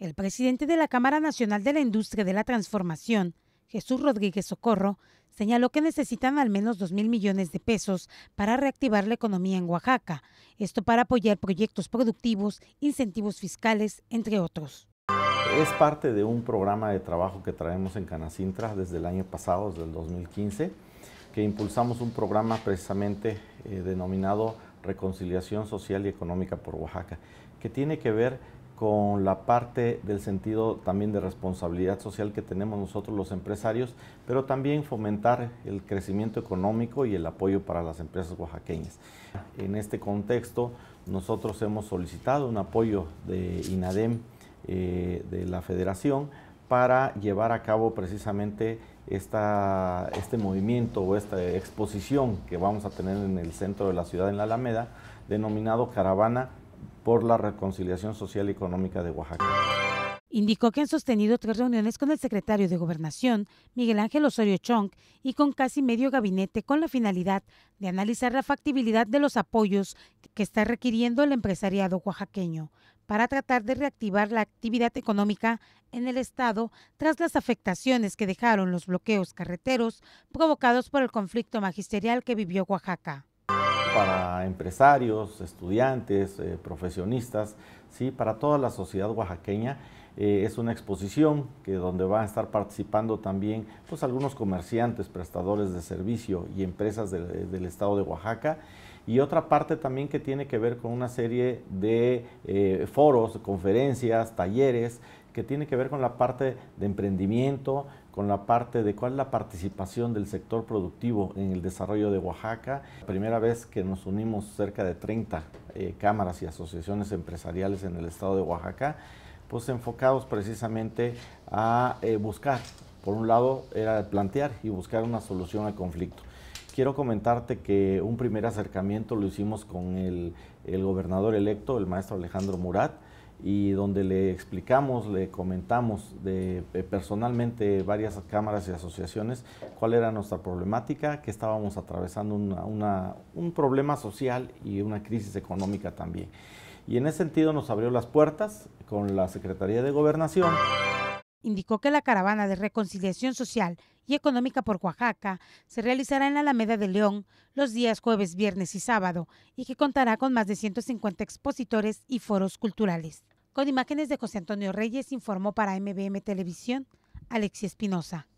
El presidente de la Cámara Nacional de la Industria de la Transformación, Jesús Rodríguez Socorro, señaló que necesitan al menos 2 mil millones de pesos para reactivar la economía en Oaxaca, esto para apoyar proyectos productivos, incentivos fiscales, entre otros. Es parte de un programa de trabajo que traemos en Canacintra desde el año pasado, desde el 2015, que impulsamos un programa precisamente eh, denominado Reconciliación Social y Económica por Oaxaca, que tiene que ver con la parte del sentido también de responsabilidad social que tenemos nosotros los empresarios, pero también fomentar el crecimiento económico y el apoyo para las empresas oaxaqueñas. En este contexto, nosotros hemos solicitado un apoyo de INADEM, eh, de la federación, para llevar a cabo precisamente esta, este movimiento o esta exposición que vamos a tener en el centro de la ciudad, en la Alameda, denominado Caravana por la reconciliación social y económica de Oaxaca. Indicó que han sostenido tres reuniones con el secretario de Gobernación, Miguel Ángel Osorio Chong, y con casi medio gabinete con la finalidad de analizar la factibilidad de los apoyos que está requiriendo el empresariado oaxaqueño para tratar de reactivar la actividad económica en el Estado tras las afectaciones que dejaron los bloqueos carreteros provocados por el conflicto magisterial que vivió Oaxaca para empresarios, estudiantes, eh, profesionistas, ¿sí? para toda la sociedad oaxaqueña. Eh, es una exposición que donde van a estar participando también pues, algunos comerciantes, prestadores de servicio y empresas eh, del estado de Oaxaca. Y otra parte también que tiene que ver con una serie de foros, conferencias, talleres que tiene que ver con la parte de emprendimiento, con la parte de cuál es la participación del sector productivo en el desarrollo de Oaxaca. Primera vez que nos unimos cerca de 30 eh, cámaras y asociaciones empresariales en el estado de Oaxaca, pues enfocados precisamente a eh, buscar, por un lado era plantear y buscar una solución al conflicto. Quiero comentarte que un primer acercamiento lo hicimos con el gobernador electo, el maestro Alejandro Murat, y donde le explicamos, le comentamos de, eh, personalmente varias cámaras y asociaciones cuál era nuestra problemática, que estábamos atravesando un problema social y una crisis económica también. Y en ese sentido nos abrió las puertas con la Secretaría de Gobernación. Indicó que la caravana de reconciliación social y económica por Oaxaca se realizará en la Alameda de León los días jueves, viernes y sábado y que contará con más de 150 expositores y foros culturales. Con imágenes de José Antonio Reyes informó para MBM Televisión Alexia Espinosa.